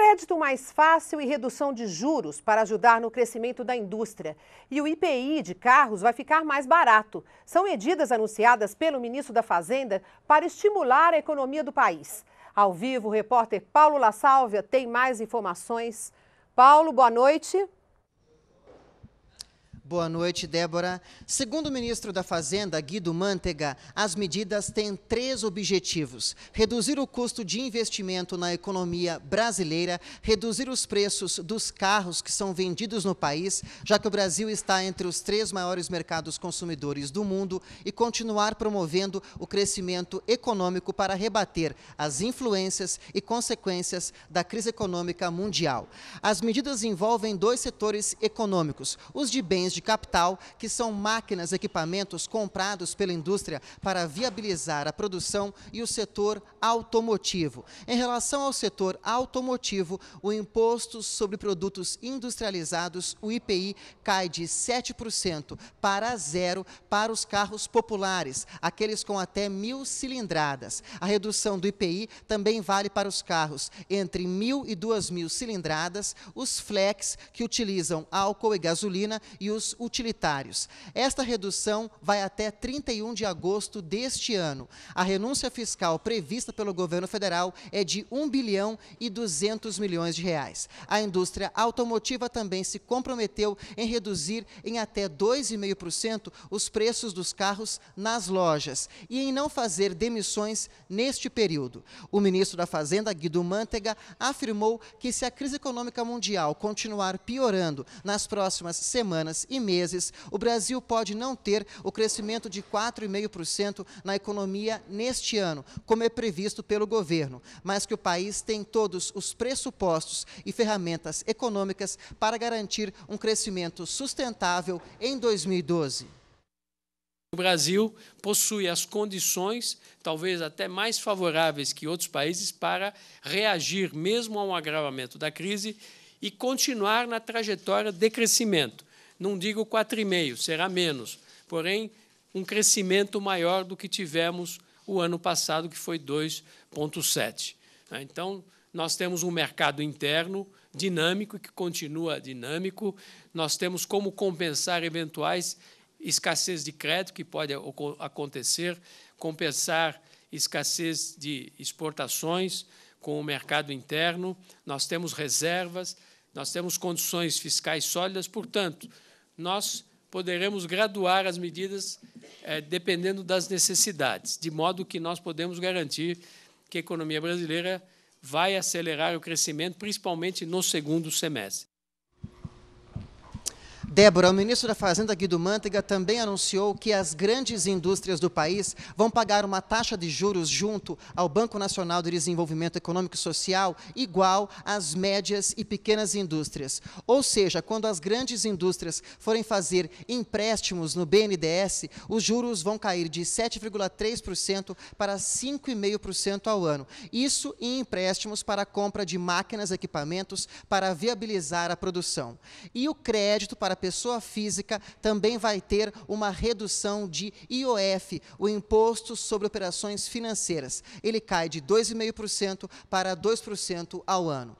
Crédito mais fácil e redução de juros para ajudar no crescimento da indústria. E o IPI de carros vai ficar mais barato. São medidas anunciadas pelo ministro da Fazenda para estimular a economia do país. Ao vivo, o repórter Paulo La Sálvia tem mais informações. Paulo, boa noite. Boa noite, Débora. Segundo o ministro da Fazenda, Guido Mantega, as medidas têm três objetivos: reduzir o custo de investimento na economia brasileira, reduzir os preços dos carros que são vendidos no país, já que o Brasil está entre os três maiores mercados consumidores do mundo, e continuar promovendo o crescimento econômico para rebater as influências e consequências da crise econômica mundial. As medidas envolvem dois setores econômicos: os de bens de de capital, que são máquinas, equipamentos comprados pela indústria para viabilizar a produção e o setor automotivo. Em relação ao setor automotivo, o imposto sobre produtos industrializados, o IPI, cai de 7% para zero para os carros populares, aqueles com até mil cilindradas. A redução do IPI também vale para os carros entre mil e duas mil cilindradas, os flex, que utilizam álcool e gasolina, e os utilitários. Esta redução vai até 31 de agosto deste ano. A renúncia fiscal prevista pelo governo federal é de 1 bilhão e 200 milhões de reais. A indústria automotiva também se comprometeu em reduzir em até 2,5% os preços dos carros nas lojas e em não fazer demissões neste período. O ministro da Fazenda, Guido Mantega, afirmou que se a crise econômica mundial continuar piorando nas próximas semanas e meses, o Brasil pode não ter o crescimento de 4,5% na economia neste ano, como é previsto pelo governo, mas que o país tem todos os pressupostos e ferramentas econômicas para garantir um crescimento sustentável em 2012. O Brasil possui as condições, talvez até mais favoráveis que outros países, para reagir mesmo a um agravamento da crise e continuar na trajetória de crescimento não digo 4,5%, será menos, porém, um crescimento maior do que tivemos o ano passado, que foi 2,7%. Né? Então, nós temos um mercado interno dinâmico, que continua dinâmico, nós temos como compensar eventuais escassez de crédito que pode acontecer, compensar escassez de exportações com o mercado interno, nós temos reservas, nós temos condições fiscais sólidas, portanto, nós poderemos graduar as medidas é, dependendo das necessidades, de modo que nós podemos garantir que a economia brasileira vai acelerar o crescimento, principalmente no segundo semestre. Débora, o ministro da Fazenda Guido Mantega também anunciou que as grandes indústrias do país vão pagar uma taxa de juros junto ao Banco Nacional de Desenvolvimento Econômico e Social igual às médias e pequenas indústrias. Ou seja, quando as grandes indústrias forem fazer empréstimos no BNDES, os juros vão cair de 7,3% para 5,5% ao ano. Isso em empréstimos para a compra de máquinas e equipamentos para viabilizar a produção. E o crédito para pessoa física também vai ter uma redução de IOF, o Imposto sobre Operações Financeiras. Ele cai de 2,5% para 2% ao ano.